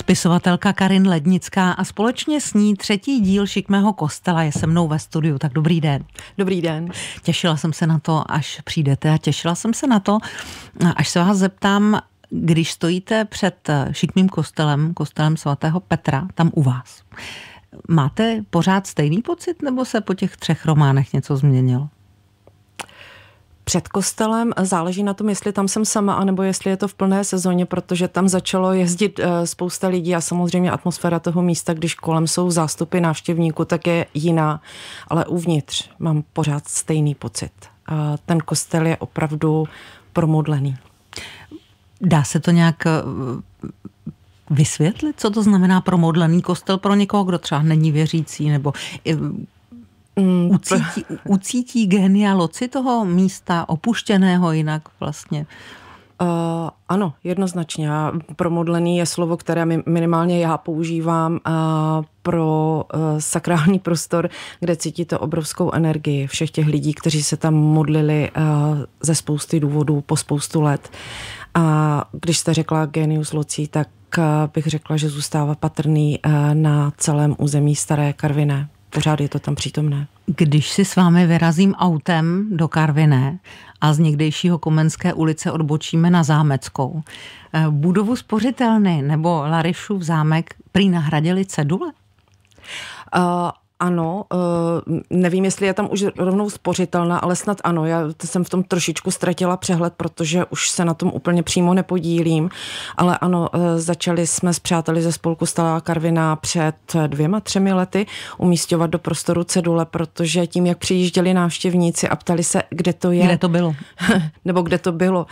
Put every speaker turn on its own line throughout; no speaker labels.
spisovatelka Karin Lednická a společně s ní třetí díl Šikmého kostela je se mnou ve studiu. Tak dobrý den. Dobrý den. Těšila jsem se na to, až přijdete a těšila jsem se na to, až se vás zeptám, když stojíte před Šikmým kostelem, kostelem svatého Petra, tam u vás, máte pořád stejný pocit nebo se po těch třech románech něco změnilo?
před kostelem. Záleží na tom, jestli tam jsem sama, anebo jestli je to v plné sezóně, protože tam začalo jezdit eh, spousta lidí a samozřejmě atmosféra toho místa, když kolem jsou zástupy návštěvníků, tak je jiná. Ale uvnitř mám pořád stejný pocit. Eh, ten kostel je opravdu promodlený.
Dá se to nějak eh, vysvětlit, co to znamená promodlený kostel pro někoho, kdo třeba není věřící, nebo Mm, ucítí,
ucítí genialoci toho místa, opuštěného jinak vlastně? Uh, ano, jednoznačně. Promodlený je slovo, které minimálně já používám uh, pro uh, sakrální prostor, kde cítíte obrovskou energii všech těch lidí, kteří se tam modlili uh, ze spousty důvodů po spoustu let. A když jste řekla genius locí, tak uh, bych řekla, že zůstává patrný uh, na celém území Staré Karviné pořád je to tam přítomné. Když si s vámi
vyrazím autem do Karviné a z někdejšího Komenské ulice odbočíme na Zámeckou, eh, budovu spořitelny nebo Larišův zámek prý nahradili
cedule? Uh, ano, eh, nevím, jestli je tam už rovnou spořitelná, ale snad ano, já jsem v tom trošičku ztratila přehled, protože už se na tom úplně přímo nepodílím, ale ano, eh, začali jsme s přáteli ze spolku Stalá Karvina před dvěma, třemi lety umístěvat do prostoru cedule, protože tím, jak přijížděli návštěvníci a ptali se, kde to je. Kde to bylo. nebo kde to bylo,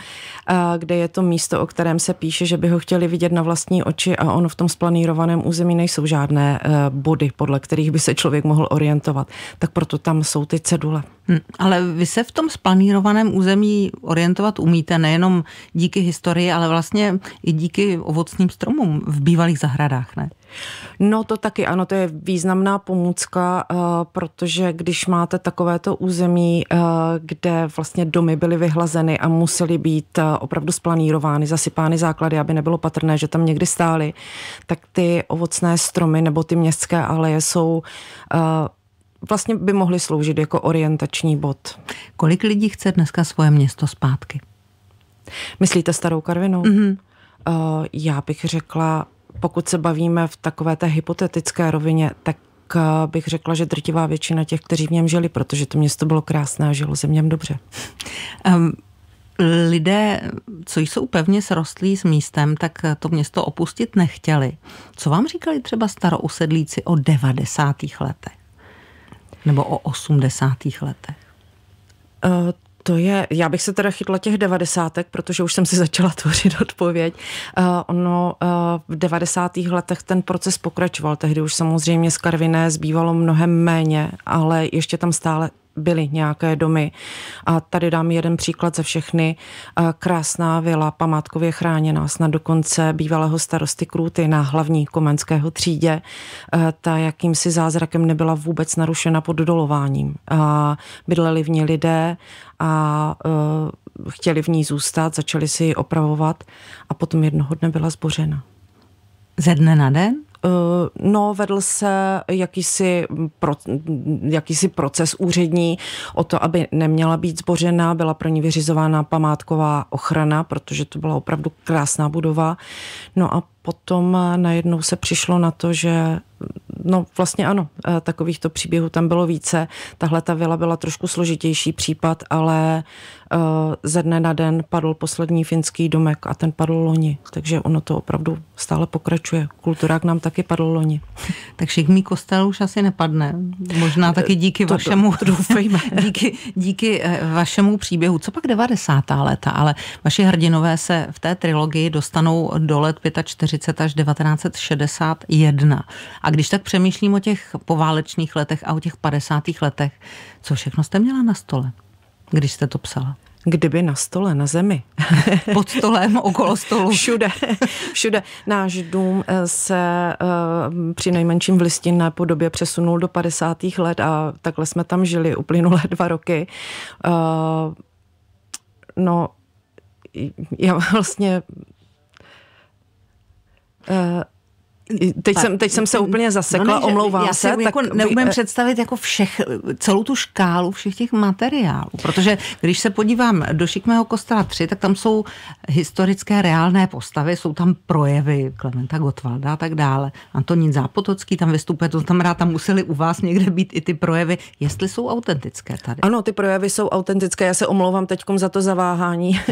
eh, kde je to místo, o kterém se píše, že by ho chtěli vidět na vlastní oči a ono v tom splanírovaném území nejsou žádné body, podle kterých by se člověk člověk mohl orientovat. Tak proto tam jsou ty cedule.
Hmm, ale vy se v tom splanírovaném území orientovat umíte nejenom díky historii, ale vlastně i díky ovocným stromům v bývalých zahradách, ne?
No to taky, ano, to je významná pomůcka, eh, protože když máte takovéto území, eh, kde vlastně domy byly vyhlazeny a musely být eh, opravdu splanírovány, zasypány základy, aby nebylo patrné, že tam někdy stály, tak ty ovocné stromy nebo ty městské aleje jsou vlastně by mohly sloužit jako orientační bod.
Kolik lidí chce dneska svoje město zpátky?
Myslíte starou Karvinu? Mm-hmm. Uh, já bych řekla pokud se bavíme v takové té hypotetické rovině, tak eh, bych řekla, že drtivá většina těch, kteří v něm žili, protože to město bylo krásné a žilo se v něm dobře. Um, lidé, co
jsou pevně srostlí s místem, tak eh, to město opustit nechtěli. Co vám říkali třeba starousedlíci o 90. letech? Nebo o 80. letech?
Uh, to je, já bych se teda chytla těch devadesátek, protože už jsem si začala tvořit odpověď. Uh, no, uh, v devadesátých letech ten proces pokračoval. Tehdy už samozřejmě z Karviné zbývalo mnohem méně, ale ještě tam stále byly nějaké domy. A tady dám jeden příklad ze všechny. Krásná vila, památkově chráněná, snad dokonce bývalého starosty Krůty na hlavní komenského třídě. Eh, ta jakýmsi zázrakem nebyla vůbec narušena pod dolováním. A bydleli v ní lidé a eh, chtěli v ní zůstat, začali si ji opravovat a potom jednoho dne byla zbořena. Ze dne na den? Eh, no, vedl se jakýsi, pro, jakýsi proces úřední o to, aby neměla být zbořena, byla pro ní vyřizována památková ochrana, protože to byla opravdu krásná budova. No a potom najednou se přišlo na to, že no vlastně ano, eh, takovýchto příběhů tam bylo více. Tahle ta vila byla trošku složitější případ, ale eh, ze dne na den padl poslední finský domek a ten padl loni. Takže ono to opravdu stále pokračuje. Kulturák nám taky padl loni. Tak všichni kostel už asi nepadne. Možná eh, taky díky to vašemu, doufejme.
díky, díky vašemu příběhu. Co pak 90. léta, ale vaši hrdinové se v té trilogii dostanou do let 45 až 1961. A když tak přemýšlím o těch poválečných letech a o těch 50. letech. Co všechno jste měla
na stole, když jste to psala? Kdyby na stole, na zemi. Pod stolem, okolo stolu. Všude, všude. Náš dům eh, se uh, při nejmenším v listinné podobě přesunul do 50. let a takhle jsme tam žili uplynulé dva roky. Uh, no, já vlastně... Uh, Teď, tak, jsem, teď jsem se úplně zasekla, no ne, omlouvám já se. Já jako neumím vy, představit
jako všech, celou tu škálu všech těch materiálů, protože když se podívám do Šikmého kostela 3, tak tam jsou historické reálné postavy, jsou tam projevy Klementa Gotwalda a tak dále. Antonín Zápotocký tam vystupuje, to tam rád, tam museli u vás někde být i ty projevy, jestli jsou autentické tady.
Ano, ty projevy jsou autentické, já se omlouvám teď za to zaváhání.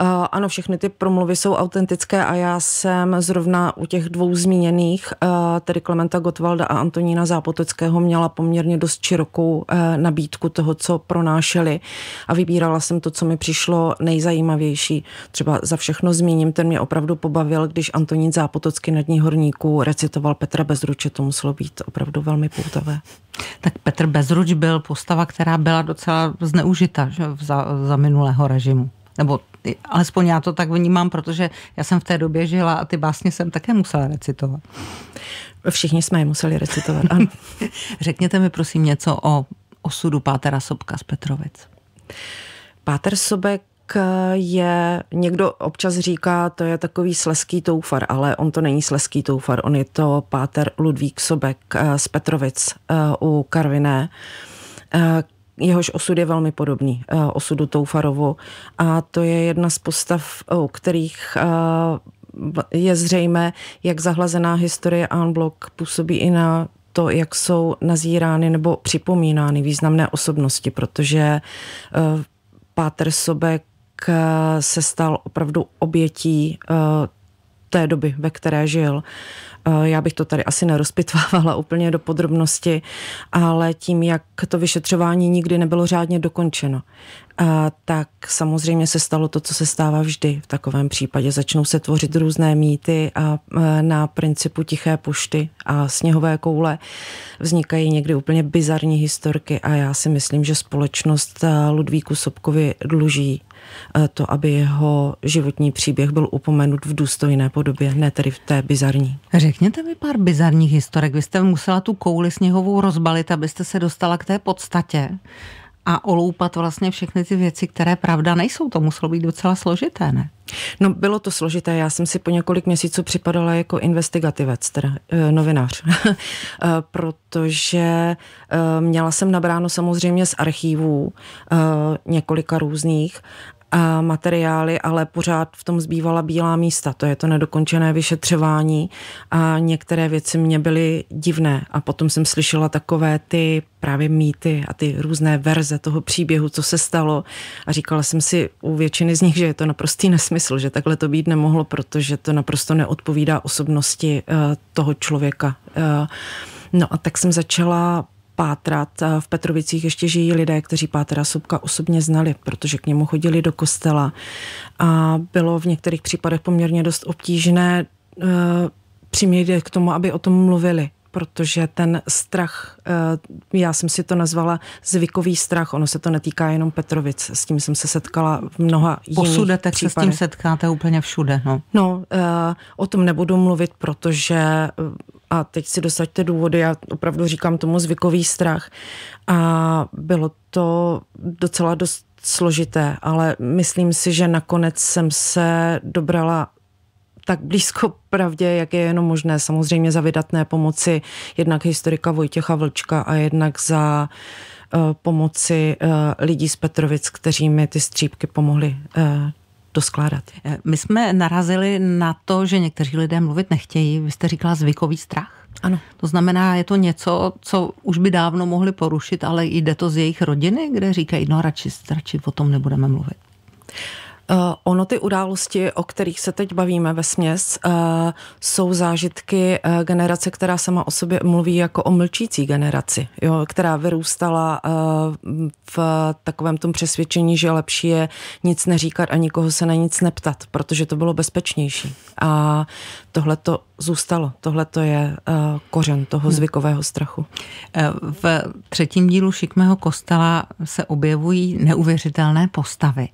Eh, ano, všechny ty promluvy jsou autentické a já jsem zrovna u těch dvou zmíněných zmíněných, eh, tedy Klementa Gottwalda a Antonína Zápoteckého, měla poměrně dost širokou eh, nabídku toho, co pronášeli a vybírala jsem to, co mi přišlo nejzajímavější. Třeba za všechno zmíním, ten mě opravdu pobavil, když Antonín Zápotocký na Dní horníků recitoval Petra Bezruče, to muselo být opravdu velmi poutavé.
Tak Petr Bezruč byl postava, která byla docela zneužita že, za, za minulého režimu nebo alespoň já to tak vnímám, protože já jsem v té době žila a ty básně jsem také musela recitovat. Všichni jsme je museli recitovat, ano. Řekněte mi prosím něco o osudu Pátera Sobka z Petrovic.
Páter Sobek je, někdo občas říká, to je takový sleský toufar, ale on to není sleský toufar, on je to páter Ludvík Sobek eh, z Petrovic eh, u Karviné, eh, jehož osud je velmi podobný eh, osudu Toufarovu a to je jedna z postav, u kterých eh, je zřejmé, jak zahlazená historie Anblok působí i na to, jak jsou nazírány nebo připomínány významné osobnosti, protože eh, Páter Sobek se stal opravdu obětí té doby, ve které žil. Eh, já bych to tady asi nerozpitvávala úplně do podrobnosti, ale tím, jak to vyšetřování nikdy nebylo řádně dokončeno, eh, tak samozřejmě se stalo to, co se stává vždy v takovém případě. Začnou se tvořit různé mýty a eh, na principu tiché pušty a sněhové koule vznikají někdy úplně bizarní historky a já si myslím, že společnost Ludvíku Sobkovi dluží Eh, to, aby jeho životní příběh byl upomenut v důstojné podobě, ne tedy v té bizarní.
Řekněte mi pár bizarních historek. Vy jste musela tu kouli sněhovou rozbalit, abyste se dostala k té podstatě a oloupat vlastně všechny ty věci, které pravda nejsou. To muselo být docela složité, ne?
No bylo to složité, já jsem si po několik měsíců připadala jako investigativec, teda eh, novinář, eh, protože měla jsem nabráno samozřejmě z archívů několika různých materiály, ale pořád v tom zbývala bílá místa. To je to nedokončené vyšetřování a některé věci mě byly divné. A potom jsem slyšela takové ty právě mýty a ty různé verze toho příběhu, co se stalo. A říkala jsem si u většiny z nich, že je to naprostý nesmysl, že takhle to být nemohlo, protože to naprosto neodpovídá osobnosti eh, toho člověka. Eh, no a tak jsem začala pátrat. V Petrovicích ještě žijí lidé, kteří Pátra Sobka osobně znali, protože k němu chodili do kostela. A bylo v některých případech poměrně dost obtížné eh, přimět k tomu, aby o tom mluvili protože ten strach, eh, já jsem si to nazvala zvykový strach, ono se to netýká jenom Petrovic, s tím jsem se setkala v mnoha Posude, tak případech. se s tím setkáte úplně všude. No, no eh, o tom nebudu mluvit, protože a teď si dosaďte důvody, já opravdu říkám tomu zvykový strach. A bylo to docela dost složité, ale myslím si, že nakonec jsem se dobrala tak blízko pravdě, jak je jenom možné. Samozřejmě za vydatné pomoci jednak historika Vojtěcha Vlčka a jednak za uh, pomoci uh, lidí z Petrovic, kteří mi ty střípky pomohli uh, doskládat. Eh, my jsme
narazili na to, že někteří lidé mluvit nechtějí. Vy jste říkala zvykový strach? Ano. To znamená, je to něco, co už by dávno mohli porušit, ale jde to z jejich rodiny, kde říkají, no radši, radši o tom nebudeme mluvit.
Uh, ono ty události, o kterých se teď bavíme ve směs, uh, jsou zážitky uh, generace, která sama o sobě mluví jako o mlčící generaci, jo, která vyrůstala v takovém tom přesvědčení, že lepší je nic neříkat a nikoho se na nic neptat, protože to bylo bezpečnější. A tohle to zůstalo. Tohle to je uh, kořen toho hmm. zvykového strachu. V třetím dílu Šikmého kostela se
objevují neuvěřitelné postavy,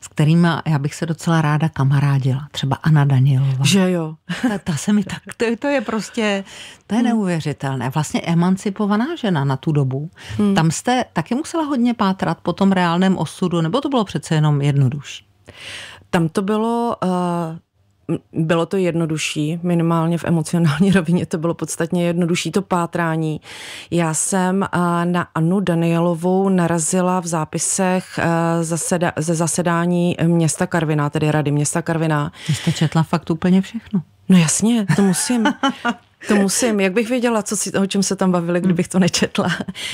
s kterými já bych se docela ráda kamarádila. Třeba Anna Danielová. Že jo. Ta, ta se mi tak, to, to je prostě, to je hmm. neuvěřitelné. Vlastně emancipovaná žena na tu dobu. Hmm. Tam jste taky musela hodně pátrat po tom reálném osudu, nebo to bylo přece jenom jednodušší?
Tam to bylo eh, bylo to jednodušší, minimálně v emocionální rovině to bylo podstatně jednodušší, to pátrání. Já jsem eh, na Anu Danielovou narazila v zápisech eh, ze zasedání města Karviná, tedy Rady města Karviná. Vy jste četla fakt úplně všechno. No jasně, to musím. To musím. Jak bych věděla, co si, o čem se tam bavili, kdybych to nečetla.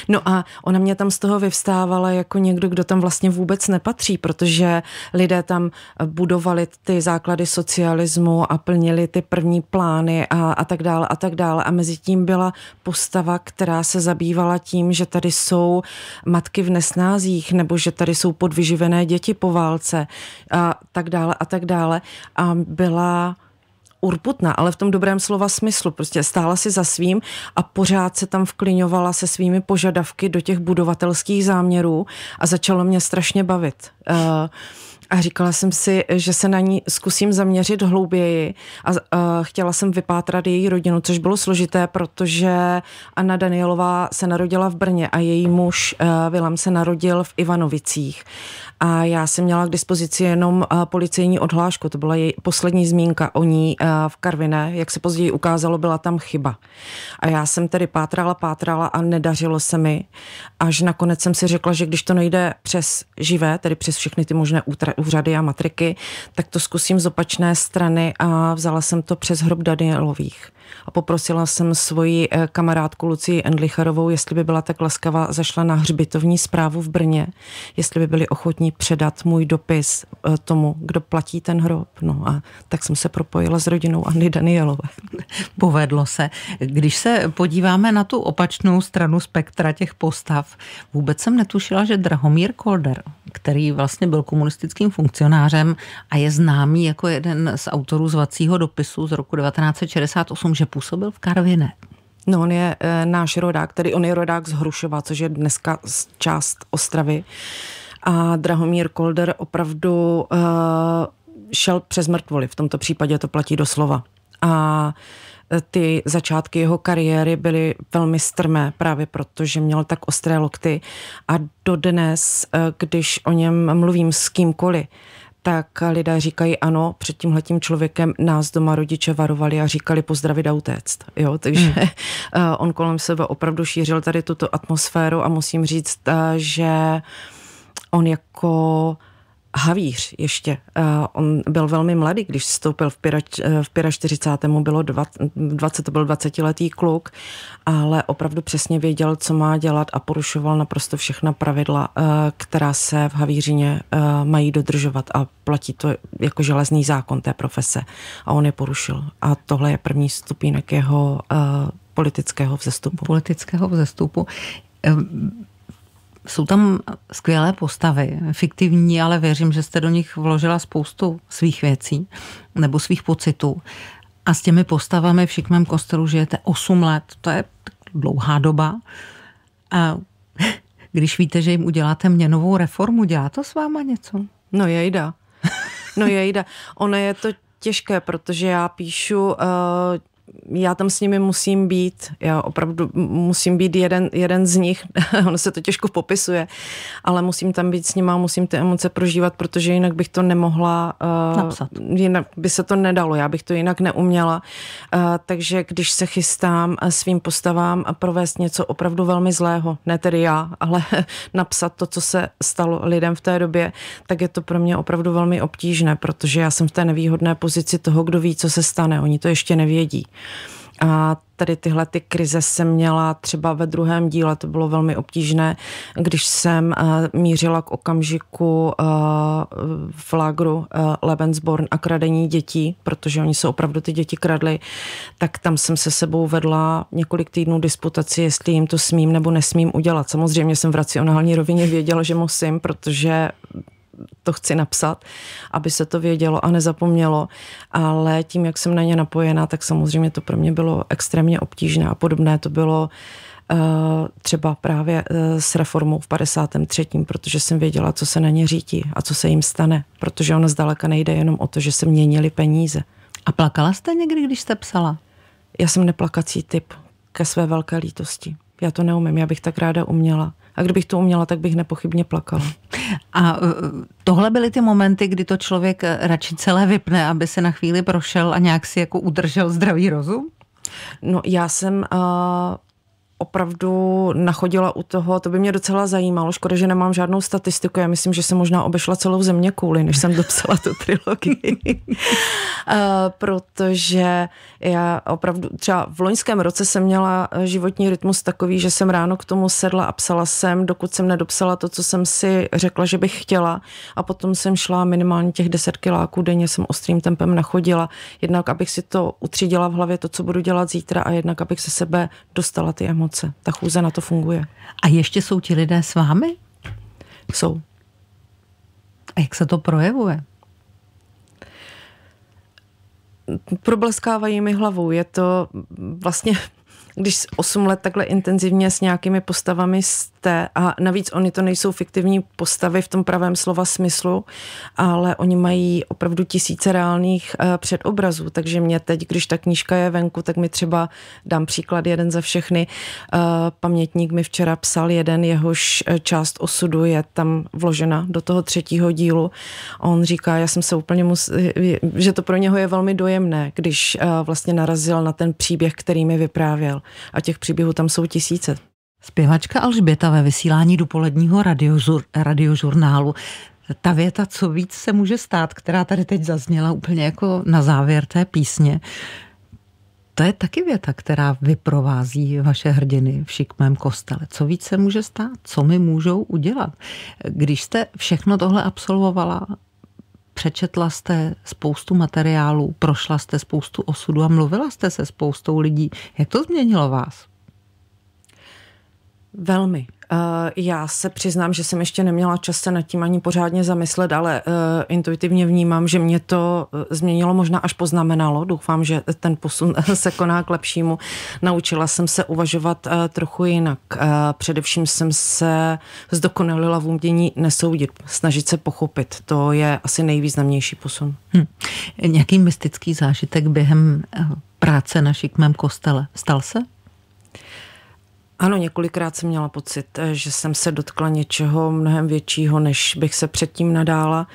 No a ona mě tam z toho vyvstávala jako někdo, kdo tam vlastně vůbec nepatří, protože lidé tam budovali ty základy socialismu a plnili ty první plány a, a tak dále a tak dále. A mezi tím byla postava, která se zabývala tím, že tady jsou matky v nesnázích nebo že tady jsou podvyživené děti po válce a tak dále a tak dále. A byla urputná, ale v tom dobrém slova smyslu. Prostě stála si za svým a pořád se tam vklinovala se svými požadavky do těch budovatelských záměrů a začalo mě strašně bavit. Uh, a říkala jsem si, že se na ní zkusím zaměřit hlouběji a uh, chtěla jsem vypátrat její rodinu, což bylo složité, protože Anna Danielová se narodila v Brně a její muž uh, eh, Vilem se narodil v Ivanovicích. A já jsem měla k dispozici jenom uh, policejní odhlášku, to byla její poslední zmínka o ní uh, v Karvine. jak se později ukázalo, byla tam chyba. A já jsem tedy pátrala, pátrala a nedařilo se mi, až nakonec jsem si řekla, že když to nejde přes živé, tedy přes všechny ty možné útra, úřady a matriky, tak to zkusím z opačné strany a vzala jsem to přes hrob Danielových a poprosila jsem svoji eh, kamarádku Lucii Endlicharovou, jestli by byla tak laskavá, zašla na hřbitovní zprávu v Brně, jestli by byli ochotní předat můj dopis eh, tomu, kdo platí ten hrob. No a tak jsem se propojila s rodinou Anny Danielové. Povedlo se. Když se
podíváme na tu opačnou stranu spektra těch postav, vůbec jsem netušila, že Drahomír Kolder, který vlastně byl komunistickým funkcionářem a je známý jako jeden z autorů zvacího dopisu z roku 1968, že že působil v Karviné. No, on
je e, náš rodák, tedy on je rodák z Hrušova, což je dneska část Ostravy. A Drahomír Kolder opravdu e, šel přes mrtvoli, v tomto případě to platí doslova. A eh, ty začátky jeho kariéry byly velmi strmé, právě protože měl tak ostré lokty. A dodnes, když o něm mluvím s kýmkoliv, tak lidé říkají ano, před tímhletím člověkem nás doma rodiče varovali a říkali pozdravit a utéct. Jo, takže hmm. Eh, on kolem sebe opravdu šířil tady tuto atmosféru a musím říct, eh, že on jako Havíř ještě, eh, on byl velmi mladý, když vstoupil v, Pira, eh, v Pira 40. Mu bylo 20, to byl 20-letý kluk, ale opravdu přesně věděl, co má dělat a porušoval naprosto všechna pravidla, eh, která se v Havířině mají dodržovat a platí to jako železný zákon té profese a on je porušil. A tohle je první stupínek jeho politického vzestupu. Politického vzestupu. Ehm, jsou tam skvělé
postavy, fiktivní, ale věřím, že jste do nich vložila spoustu svých věcí nebo svých pocitů. A s těmi postavami v šikmém kostelu žijete 8 let, to je dlouhá doba. A když víte, že jim uděláte měnovou reformu, dělá to s váma něco? No jejda.
No jejda. Ono je to těžké, protože já píšu uh, já tam s nimi musím být, já opravdu musím být jeden, jeden z nich, ono se to těžko popisuje, ale musím tam být s nima, musím ty emoce prožívat, protože jinak bych to nemohla, uh, Napsat. jinak by se to nedalo, já bych to jinak neuměla, uh, takže když se chystám eh, svým postavám a provést něco opravdu velmi zlého, ne tedy já, ale napsat to, co se stalo lidem v té době, tak je to pro mě opravdu velmi obtížné, protože já jsem v té nevýhodné pozici toho, kdo ví, co se stane, oni to ještě nevědí. A tady tyhle ty krize jsem měla třeba ve druhém díle, to bylo velmi obtížné, když jsem eh, mířila k okamžiku eh, v lágru eh, Lebensborn a kradení dětí, protože oni se opravdu ty děti kradly, tak tam jsem se sebou vedla několik týdnů disputaci, jestli jim to smím nebo nesmím udělat. Samozřejmě jsem v racionální rovině věděla, že musím, protože to chci napsat, aby se to vědělo a nezapomnělo, ale tím, jak jsem na ně napojená, tak samozřejmě to pro mě bylo extrémně obtížné a podobné to bylo eh, třeba právě eh, s reformou v 53., protože jsem věděla, co se na ně řítí a co se jim stane, protože ono zdaleka nejde jenom o to, že se měnili peníze. A plakala jste někdy, když jste psala? Já jsem neplakací typ ke své velké lítosti. Já to neumím, já bych tak ráda uměla. A kdybych to uměla, tak bych nepochybně plakala. A e, tohle byly ty momenty, kdy to člověk e, radši celé vypne, aby se na chvíli prošel a nějak si jako udržel zdravý rozum? No já jsem uh, opravdu nachodila u toho, to by mě docela zajímalo. Škoda, že nemám žádnou statistiku. Já myslím, že jsem možná obešla celou země kvůli, než jsem dopsala tu trilogii. Eh, protože já opravdu, třeba v loňském roce jsem měla eh, životní rytmus takový, že jsem ráno k tomu sedla a psala jsem, dokud jsem nedopsala to, co jsem si řekla, že bych chtěla. A potom jsem šla minimálně těch 10 kiláků denně, jsem ostrým tempem nachodila. Jednak, abych si to utřídila v hlavě, to, co budu dělat zítra, a jednak, abych se sebe dostala ty emoce emoce. Ta chůze na to funguje.
A ještě jsou ti lidé s vámi? Jsou. A jak se to projevuje?
Probleskávají mi hlavou. Je to vlastně, když 8 let takhle intenzivně s nějakými postavami jste a navíc oni to nejsou fiktivní postavy v tom pravém slova smyslu, ale oni mají opravdu tisíce reálných uh, předobrazů, takže mě teď, když ta knížka je venku, tak mi třeba, dám příklad jeden za všechny, uh, pamětník mi včera psal jeden, jehož eh, část osudu je tam vložena do toho třetího dílu. On říká, já jsem se úplně mus, že to pro něho je velmi dojemné, když uh, vlastně narazil na ten příběh, který mi vyprávěl. A těch příběhů tam jsou tisíce.
Zpěvačka Alžběta ve vysílání dopoledního radiožur, radiožurnálu. Ta věta, co víc se může stát, která tady teď zazněla úplně jako na závěr té písně, to je taky věta, která vyprovází vaše hrdiny v šikmém kostele. Co víc se může stát? Co mi můžou udělat? Když jste všechno tohle absolvovala, přečetla jste spoustu materiálů, prošla jste spoustu osudů a mluvila jste se spoustou lidí. Jak to změnilo vás?
Velmi. Uh, já se přiznám, že jsem ještě neměla čas se nad tím ani pořádně zamyslet, ale uh, intuitivně vnímám, že mě to eh, změnilo, možná až poznamenalo. Doufám, že ten posun se koná k lepšímu. Naučila jsem se uvažovat uh, trochu jinak. Především jsem se zdokonalila v umění nesoudit, snažit se pochopit. To je asi nejvýznamnější posun. Hm. Nějaký
mystický zážitek během práce na šikmém kostele stal se?
Ano, několikrát jsem měla pocit, eh, že jsem se dotkla něčeho mnohem většího, než bych se předtím nadála.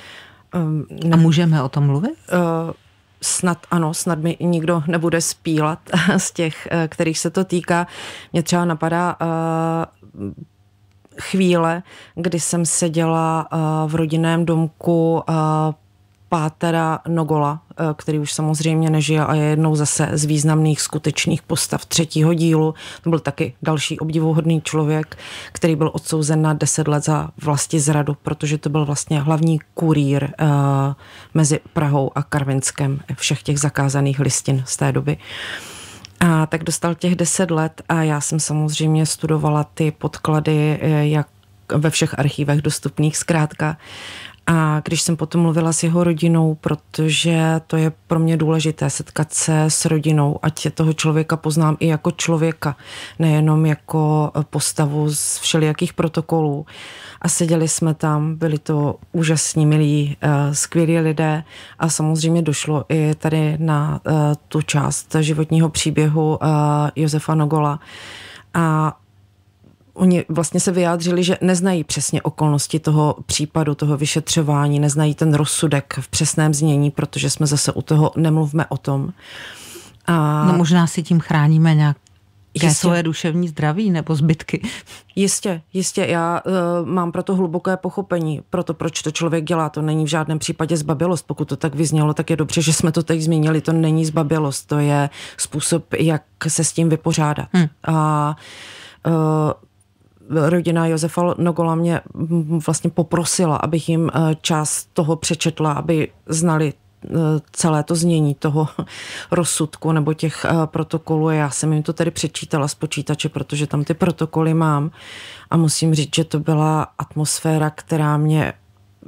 Ehm, A můžeme o tom mluvit? Eh, snad ano, snad mi nikdo nebude spílat z těch, eh, kterých se to týká. Mě třeba napadá chvíle, kdy jsem seděla v rodinném domku Pátera Nogola, eh, který už samozřejmě nežije a je jednou zase z významných skutečných postav třetího dílu. To byl taky další obdivuhodný člověk, který byl odsouzen na deset let za vlasti zradu, protože to byl vlastně hlavní kurýr eh, mezi Prahou a Karvinskem všech těch zakázaných listin z té doby. A tak dostal těch deset let a já jsem samozřejmě studovala ty podklady, eh, jak ve všech archívech dostupných zkrátka. A když jsem potom mluvila s jeho rodinou, protože to je pro mě důležité setkat se s rodinou, ať toho člověka poznám i jako člověka, nejenom jako eh, postavu z všelijakých protokolů. A seděli jsme tam, byli to úžasní, milí, eh, skvělí lidé a samozřejmě došlo i tady na eh, tu část životního příběhu Josefa Nogola. A Oni vlastně se vyjádřili, že neznají přesně okolnosti toho případu, toho vyšetřování, neznají ten rozsudek v přesném znění, protože jsme zase u toho nemluvme o tom. A... No možná
si tím chráníme nějak Jistě. svoje duševní
zdraví nebo zbytky. Jistě, jistě. Já uh, mám proto hluboké pochopení, proto proč to člověk dělá. To není v žádném případě zbabilost. Pokud to tak vyznělo, tak je dobře, že jsme to teď zmínili. To není zbabilost, to je způsob, jak se s tím vypořádat. Hmm. A uh, rodina Josefa Nogola mě vlastně poprosila, abych jim eh, část toho přečetla, aby znali eh, celé to znění toho rozsudku nebo těch eh, protokolů. Já jsem jim to tady přečítala z počítače, protože tam ty protokoly mám a musím říct, že to byla atmosféra, která mě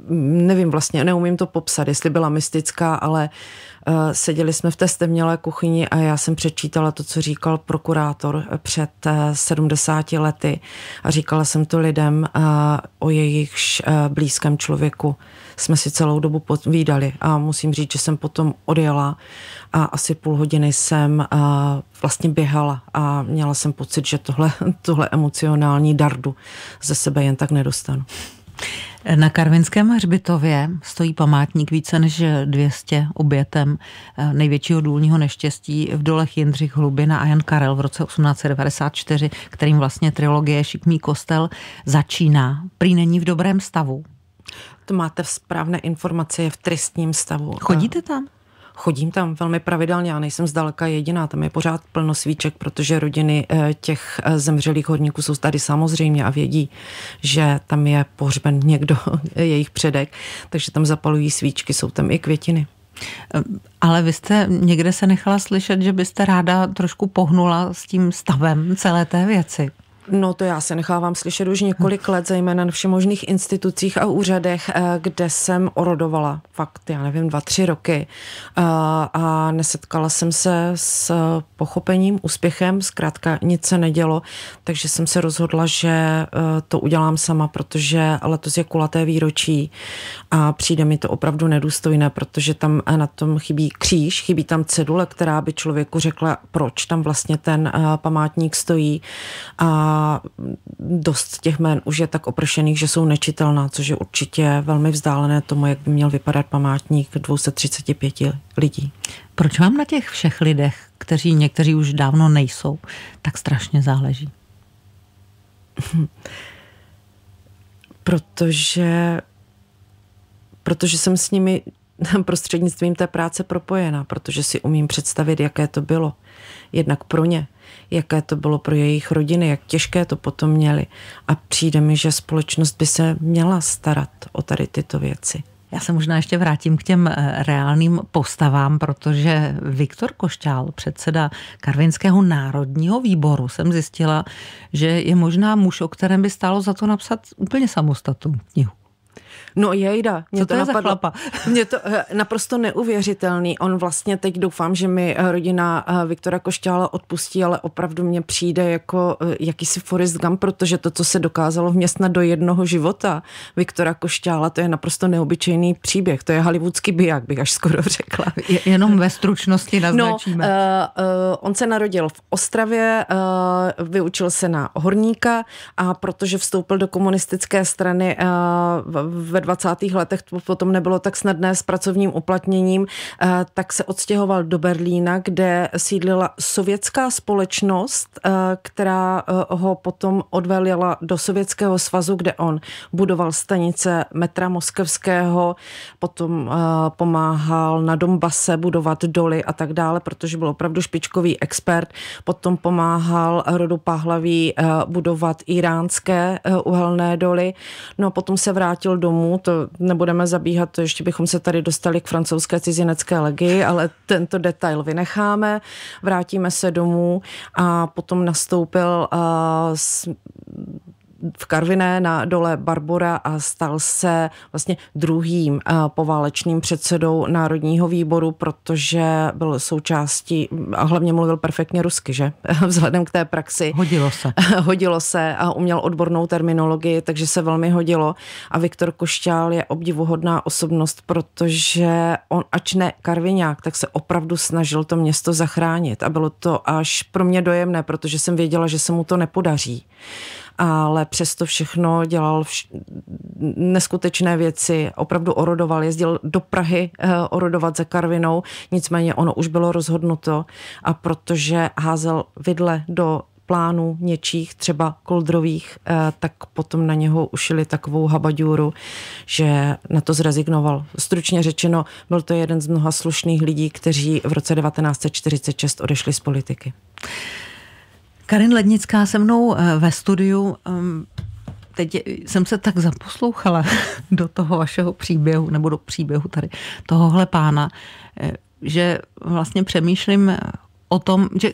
mm, nevím vlastně, neumím to popsat, jestli byla mystická, ale uh, Eh, seděli jsme v té stemnělé kuchyni a já jsem přečítala to, co říkal prokurátor eh, před 70 eh, lety a říkala jsem to lidem o jejich blízkém člověku jsme si celou dobu povídali a musím říct, že jsem potom odjela a asi půl hodiny jsem vlastně běhala a měla jsem pocit, že tohle, tohle emocionální dardu ze sebe jen tak nedostanu.
Na Karvinském hřbitově stojí památník více než 200 obětem eh, největšího důlního neštěstí v dolech Jindřich Hlubina a Jan Karel v roce 1894, kterým vlastně trilogie Šikmý kostel začíná. Prý není v dobrém stavu.
To máte v správné informace, je v tristním stavu. Chodíte tam? Chodím tam velmi pravidelně, já nejsem zdaleka jediná, tam je pořád plno svíček, protože rodiny eh, těch eh, zemřelých horníků jsou tady samozřejmě a vědí, že tam je pohřben někdo, eh, jejich předek, takže tam zapalují svíčky, jsou tam i květiny. Ale
vy jste někde se nechala slyšet, že byste ráda trošku pohnula s tím stavem celé té věci.
No to já se nechávám slyšet už několik let, zejména na všemožných institucích a úřadech, eh, kde jsem orodovala fakt, já nevím, dva, tři roky a, eh, a nesetkala jsem se s pochopením, úspěchem, zkrátka nic se nedělo, takže jsem se rozhodla, že eh, to udělám sama, protože letos je kulaté výročí a přijde mi to opravdu nedůstojné, protože tam na tom chybí kříž, chybí tam cedule, která by člověku řekla, proč tam vlastně ten památník stojí a dost těch jmén už je tak opršených, že jsou nečitelná, což je určitě velmi vzdálené tomu, jak by měl vypadat památník 235 lidí.
Proč vám na těch všech lidech, kteří někteří už dávno nejsou, tak strašně záleží?
protože, protože jsem s nimi prostřednictvím té práce propojena, protože si umím představit, jaké to bylo. Jednak pro ně, jaké to bylo pro jejich rodiny, jak těžké to potom měli. A přijde mi, že společnost by se měla starat o tady tyto věci.
Já se možná ještě vrátím k těm eh, reálným postavám, protože Viktor Košťál, předseda Karvinského národního výboru, jsem zjistila, že je možná muž, o kterém by stálo za to napsat úplně samostatnou knihu.
No jejda, mě Co to, to je napadlo. Za mě to eh, naprosto neuvěřitelný. On vlastně teď doufám, že mi eh, rodina eh, Viktora Košťála odpustí, ale opravdu mě přijde jako jakýsi Forrest Gump, protože to, co se dokázalo na do jednoho života Viktora Košťála, to je naprosto neobyčejný příběh. To je hollywoodský biják, bych až skoro řekla. Jenom ve stručnosti no, naznačíme. No, uh, uh, on se narodil v Ostravě, uh, vyučil se na horníka a protože vstoupil do komunistické strany uh, v 20. letech to potom nebylo tak snadné s pracovním uplatněním, eh, tak se odstěhoval do Berlína, kde sídlila sovětská společnost, eh, která eh, ho potom odvelila do Sovětského svazu, kde on budoval stanice metra moskevského, potom pomáhal na Dombase budovat doly a tak dále, protože byl opravdu špičkový expert. Potom pomáhal rodu Pahlaví budovat iránské uhelné doly. No a potom se vrátil domů to nebudeme zabíhat, to ještě bychom se tady dostali k francouzské cizinecké legii, ale tento detail vynecháme, vrátíme se domů a potom nastoupil uh, v Karviné na dole Barbora a stal se vlastně druhým eh, poválečným předsedou Národního výboru, protože byl součástí a hlavně mluvil perfektně rusky, že? Vzhledem k té praxi. Hodilo se. hodilo se a uměl odbornou terminologii, takže se velmi hodilo. A Viktor Košťál je obdivuhodná osobnost, protože on, ač ne Karviňák, tak se opravdu snažil to město zachránit. A bylo to až pro mě dojemné, protože jsem věděla, že se mu to nepodaří ale přesto všechno dělal vš- neskutečné věci, opravdu orodoval, jezdil do Prahy eh, orodovat za Karvinou, nicméně ono už bylo rozhodnuto a protože házel vidle do plánů něčích, třeba koldrových, eh, tak potom na něho ušili takovou habaďůru, že na to zrezignoval. Stručně řečeno, byl to jeden z mnoha slušných lidí, kteří v roce 1946 odešli z politiky. Karin Lednická se mnou eh, ve studiu. Ehm, teď jsem se tak zaposlouchala
do toho vašeho příběhu, nebo do příběhu tady tohohle pána, eh, že vlastně přemýšlím o tom, že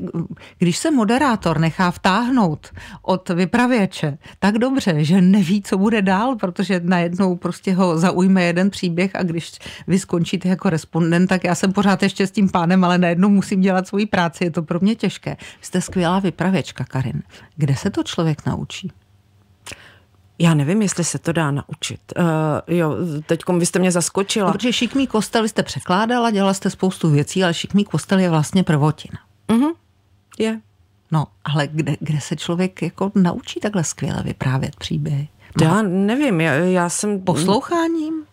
když se moderátor nechá vtáhnout od vypravěče tak dobře, že neví, co bude dál, protože najednou prostě ho zaujme jeden příběh a když vy skončíte jako respondent, tak já jsem pořád ještě s tím pánem, ale najednou musím dělat svoji práci, je to pro mě těžké. Jste skvělá vypravěčka, Karin. Kde se to člověk naučí?
Já nevím, jestli se to dá naučit. Uh, jo, teď vy jste mě zaskočila. protože šikmý kostel jste překládala, dělala jste spoustu věcí, ale
šikmý kostel je vlastně prvotina. Mhm, je. No, ale kde, kde se
člověk jako
naučí takhle skvěle vyprávět příběhy?
Má... Já no. nevím, já, já jsem... Posloucháním?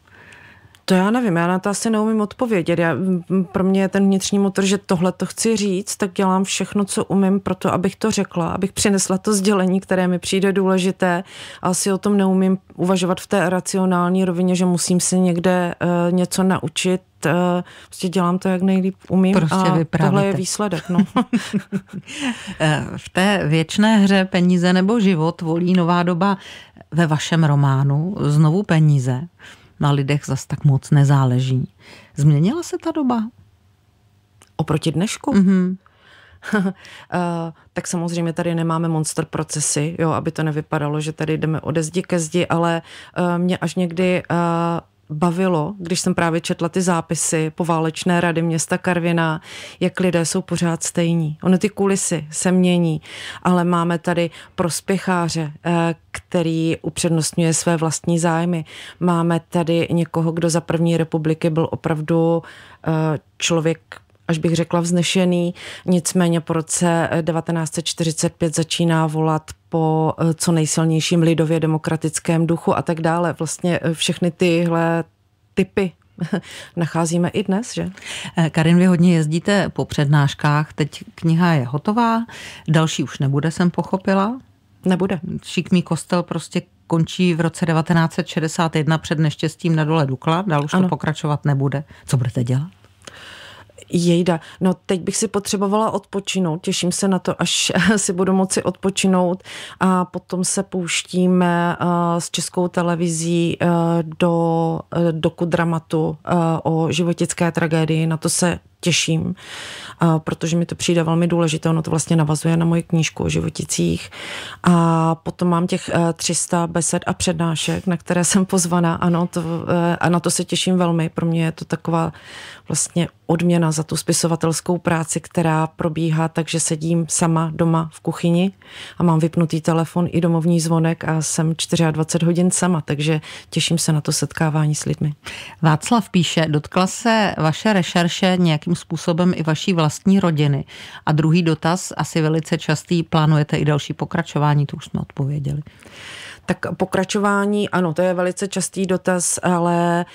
To já nevím, já na to asi neumím odpovědět. Já, pro mě je ten vnitřní motor, že tohle to chci říct, tak dělám všechno, co umím pro to, abych to řekla, abych přinesla to sdělení, které mi přijde důležité. asi o tom neumím uvažovat v té racionální rovině, že musím si někde uh, něco naučit. Eh, prostě dělám to, jak nejlíp umím prostě a vyprávíte. tohle je výsledek. No. Eh, v té věčné hře
peníze nebo život volí nová doba ve vašem románu znovu peníze
na lidech zas tak moc nezáleží. Změnila se ta doba? Oproti dnešku? Mm-hmm. uh, tak samozřejmě tady nemáme monster procesy, jo, aby to nevypadalo, že tady jdeme ode zdi ke zdi, ale uh, mě až někdy uh, bavilo, když jsem právě četla ty zápisy po válečné rady města Karviná, jak lidé jsou pořád stejní. Ono ty kulisy se mění, ale máme tady prospěcháře, eh, který upřednostňuje své vlastní zájmy. Máme tady někoho, kdo za první republiky byl opravdu eh, člověk až bych řekla vznešený, nicméně po roce 1945 eh, začíná volat po eh, co nejsilnějším lidově demokratickém duchu a tak dále. Vlastně eh, všechny tyhle typy nacházíme i dnes, že? Eh, Karin, vy hodně
jezdíte po přednáškách, teď kniha je hotová, další už nebude, jsem pochopila. Nebude. Šikmý kostel prostě končí v roce 1961 před neštěstím na dole Dukla, dál už ano. to pokračovat nebude. Co budete dělat?
Jejda, no teď bych si potřebovala odpočinout, těším se na to, až si budu moci odpočinout a potom se pouštíme eh, s českou televizí eh, do eh, doku dramatu o životické tragédii, na to se těším, protože mi to přijde velmi důležité, ono to vlastně navazuje na moji knížku o životicích a potom mám těch 300 besed a přednášek, na které jsem pozvaná, ano, to, a na to se těším velmi, pro mě je to taková vlastně odměna za tu spisovatelskou práci, která probíhá tak, že sedím sama doma v kuchyni a mám vypnutý telefon i domovní zvonek a jsem 24 hodin sama, takže těším se na to setkávání s lidmi. Václav píše, dotkla se vaše rešerše nějakým způsobem
i vaší vlastní rodiny. A druhý dotaz, asi velice častý, plánujete i další pokračování, to už jsme odpověděli.
Tak pokračování, ano, to je velice častý dotaz, ale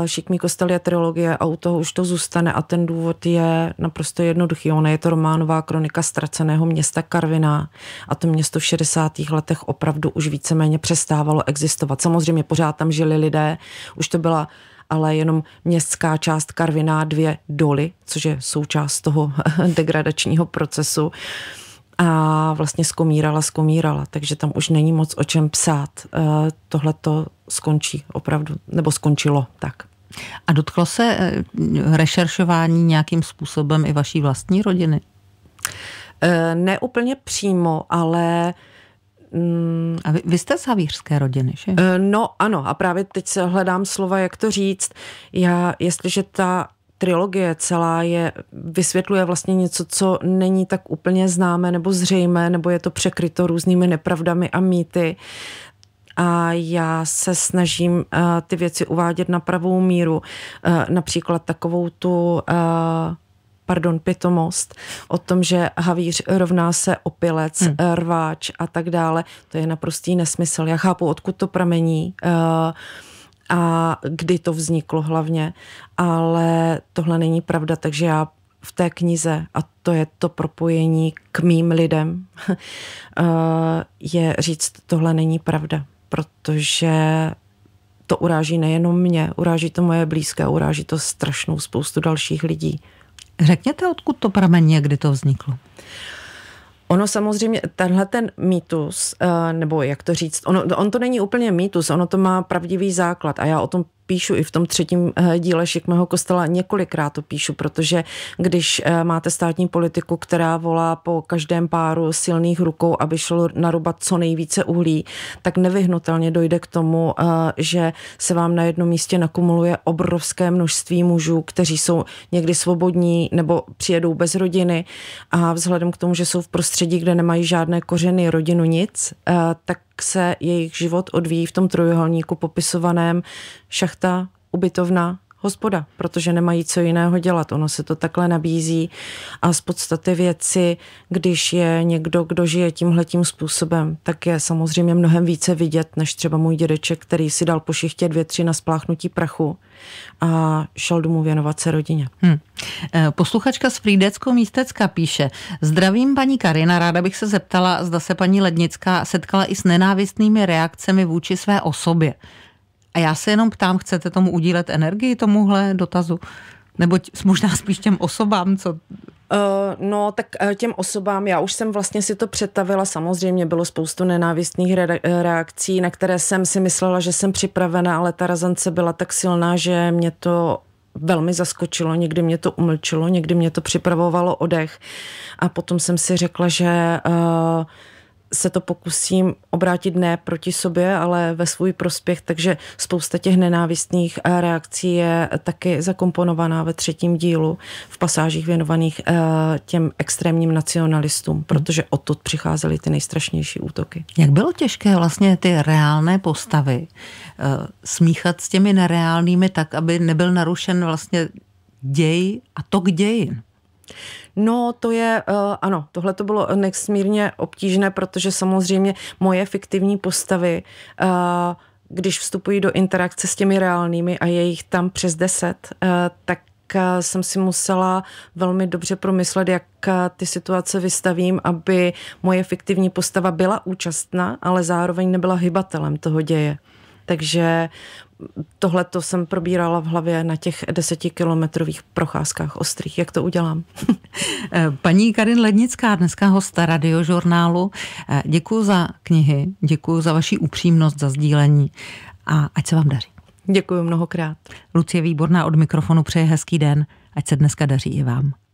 uh, šikmý kostel je trilogie a u toho už to zůstane a ten důvod je naprosto jednoduchý. Ona je to románová kronika ztraceného města Karviná a to město v 60. letech opravdu už víceméně přestávalo existovat. Samozřejmě pořád tam žili lidé, už to byla ale jenom městská část Karviná dvě doly, což je součást toho degradačního procesu. Uh, a vlastně skomírala, skomírala, takže tam už není moc o čem psát. Eh, tohle to skončí opravdu, nebo skončilo tak. A dotklo se eh, rešeršování nějakým
způsobem i vaší vlastní rodiny?
Eh, ne úplně přímo,
ale
mm, A vy, vy jste z havířské rodiny, že? No ano, a právě teď se hledám slova, jak to říct. Já, jestliže ta trilogie celá je, vysvětluje vlastně něco, co není tak úplně známé nebo zřejmé, nebo je to překryto různými nepravdami a mýty. A já se snažím uh, ty věci uvádět na pravou míru. Uh, například takovou tu uh, pardon, pitomost, o tom, že havíř rovná se opilec, hmm. rváč a tak dále. To je naprostý nesmysl. Já chápu, odkud to pramení. Uh, a kdy to vzniklo hlavně, ale tohle není pravda, takže já v té knize, a to je to propojení k mým lidem, eh, je říct, tohle není pravda, protože to uráží nejenom mě, uráží to moje blízké, uráží to strašnou spoustu dalších lidí.
Řekněte, odkud to pramení a kdy to vzniklo? Uh,
Ono samozřejmě, tenhle ten mýtus, eh, nebo jak to říct, ono, on to není úplně mýtus, ono to má pravdivý základ a já o tom píšu i v tom třetím eh, díle Šikmého kostela, několikrát to píšu, protože když eh, máte státní politiku, která volá po každém páru silných rukou, aby šlo narubat co nejvíce uhlí, tak nevyhnutelně dojde k tomu, eh, že se vám na jednom místě nakumuluje obrovské množství mužů, kteří jsou někdy svobodní nebo přijedou bez rodiny a vzhledem k tomu, že jsou v prostředí, kde nemají žádné kořeny, rodinu, nic, tak jak se jejich život odvíjí v tom trojuhelníku popisovaném šachta, ubytovna, hospoda, protože nemají co jiného dělat. Ono se to takhle nabízí a z podstaty věci, když je někdo, kdo žije tímhletím způsobem, tak je samozřejmě mnohem více vidět, než třeba můj dědeček, který si dal po šichtě dvě, tři na spláchnutí prachu a šel domů věnovat se rodině. Hmm. Posluchačka
z Frídecko-Místecka píše, zdravím paní Karina, ráda bych se zeptala, zda se paní Lednická setkala i s nenávistnými reakcemi vůči své osobě. A já se jenom ptám, chcete tomu udílet energii, tomuhle dotazu? Nebo možná spíš těm osobám,
co eh, no, tak eh, těm osobám, já už jsem vlastně si to přetavila, samozřejmě bylo spoustu nenávistných reakcí, na které jsem si myslela, že jsem připravena, ale ta razance byla tak silná, že mě to velmi zaskočilo, někdy mě to umlčilo, někdy mě to připravovalo odech a potom jsem si řekla, že uh, se to pokusím obrátit ne proti sobě, ale ve svůj prospěch, takže spousta těch nenávistných eh, reakcí je taky zakomponovaná ve třetím dílu v pasážích věnovaných eh, těm extrémním nacionalistům, hmm. protože odtud přicházely ty nejstrašnější útoky.
Jak bylo těžké vlastně ty reálné postavy eh, smíchat s těmi nereálnými tak, aby nebyl narušen vlastně
děj a tok dějin? No, to je, eh, ano, tohle to bylo nesmírně obtížné, protože samozřejmě moje fiktivní postavy, eh, když vstupují do interakce s těmi reálnými a je jich tam přes deset, eh, tak jsem si musela velmi dobře promyslet, jak ty situace vystavím, aby moje fiktivní postava byla účastná, ale zároveň nebyla hybatelem toho děje. Takže tohle to jsem probírala v hlavě na těch desetikilometrových procházkách ostrých, jak to udělám. Eh, paní Karin Lednická, dneska hosta radiožurnálu. Eh, děkuji
za knihy, děkuji za vaši upřímnost, za sdílení a ať se vám daří. Děkuji mnohokrát. Lucie Výborná od mikrofonu přeje hezký den, ať se dneska daří i vám.